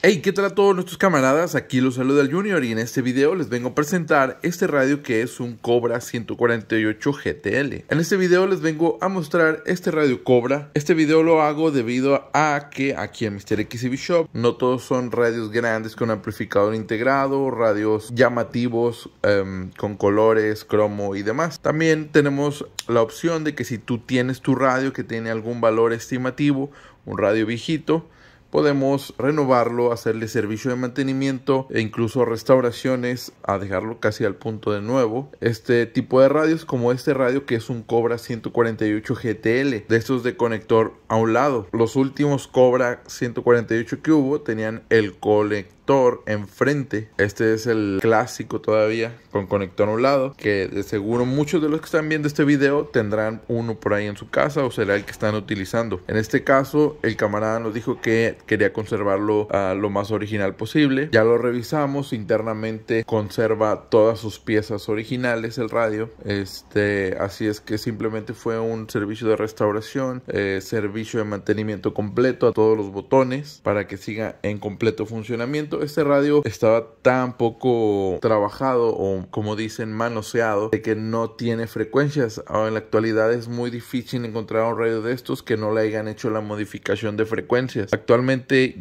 Hey, ¿qué tal a todos nuestros camaradas? Aquí los saluda del Junior y en este video les vengo a presentar este radio que es un Cobra 148 GTL. En este video les vengo a mostrar este radio Cobra. Este video lo hago debido a que aquí en Mister XCB Shop no todos son radios grandes con amplificador integrado, radios llamativos em, con colores, cromo y demás. También tenemos la opción de que si tú tienes tu radio que tiene algún valor estimativo, un radio viejito, podemos renovarlo, hacerle servicio de mantenimiento e incluso restauraciones a dejarlo casi al punto de nuevo. Este tipo de radios como este radio que es un Cobra 148 GTL de estos de conector a un lado. Los últimos Cobra 148 que hubo tenían el conector enfrente. Este es el clásico todavía con conector a un lado que de seguro muchos de los que están viendo este video tendrán uno por ahí en su casa o será el que están utilizando. En este caso el camarada nos dijo que Quería conservarlo a ah, lo más original posible. Ya lo revisamos internamente. Conserva todas sus piezas originales el radio. Este, así es que simplemente fue un servicio de restauración, eh, servicio de mantenimiento completo a todos los botones para que siga en completo funcionamiento. Este radio estaba tan poco trabajado o como dicen manoseado de que no tiene frecuencias. en la actualidad es muy difícil encontrar un radio de estos que no le hayan hecho la modificación de frecuencias. Actualmente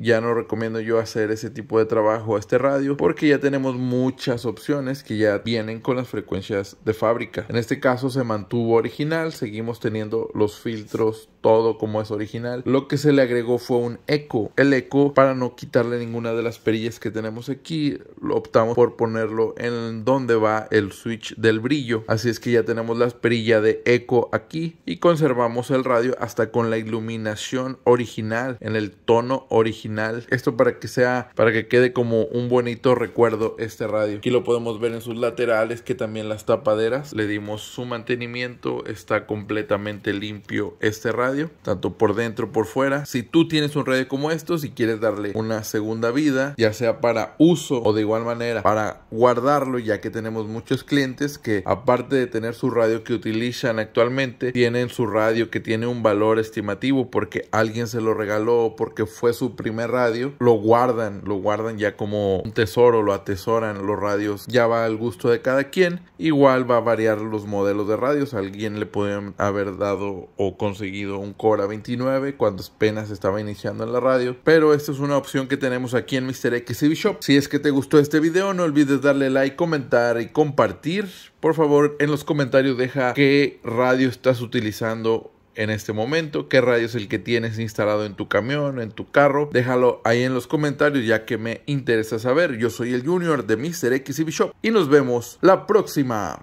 ya no recomiendo yo hacer ese tipo de trabajo a este radio porque ya tenemos muchas opciones que ya vienen con las frecuencias de fábrica. En este caso se mantuvo original, seguimos teniendo los filtros, todo como es original. Lo que se le agregó fue un eco. El eco para no quitarle ninguna de las perillas que tenemos aquí, optamos por ponerlo en donde va el switch del brillo. Así es que ya tenemos las perilla de eco aquí y conservamos el radio hasta con la iluminación original en el tono original. Esto para que sea, para que quede como un bonito recuerdo este radio. Aquí lo podemos ver en sus laterales que también las tapaderas. Le dimos su mantenimiento. Está completamente limpio este radio, tanto por dentro por fuera. Si tú tienes un radio como estos si y quieres darle una segunda vida, ya sea para uso o de igual manera para guardarlo, ya que tenemos muchos clientes que aparte de tener su radio que utilizan actualmente, tienen su radio que tiene un valor estimativo porque alguien se lo regaló, porque fue su primer radio, lo guardan, lo guardan ya como un tesoro, lo atesoran los radios, ya va al gusto de cada quien, igual va a variar los modelos de radios, alguien le pueden haber dado o conseguido un Cora 29 cuando apenas estaba iniciando en la radio, pero esta es una opción que tenemos aquí en Mr. XCV Shop. Si es que te gustó este video, no olvides darle like, comentar y compartir. Por favor, en los comentarios deja qué radio estás utilizando en este momento, qué radio es el que tienes instalado en tu camión, en tu carro, déjalo ahí en los comentarios ya que me interesa saber. Yo soy el Junior de Mr. X Shop y nos vemos la próxima.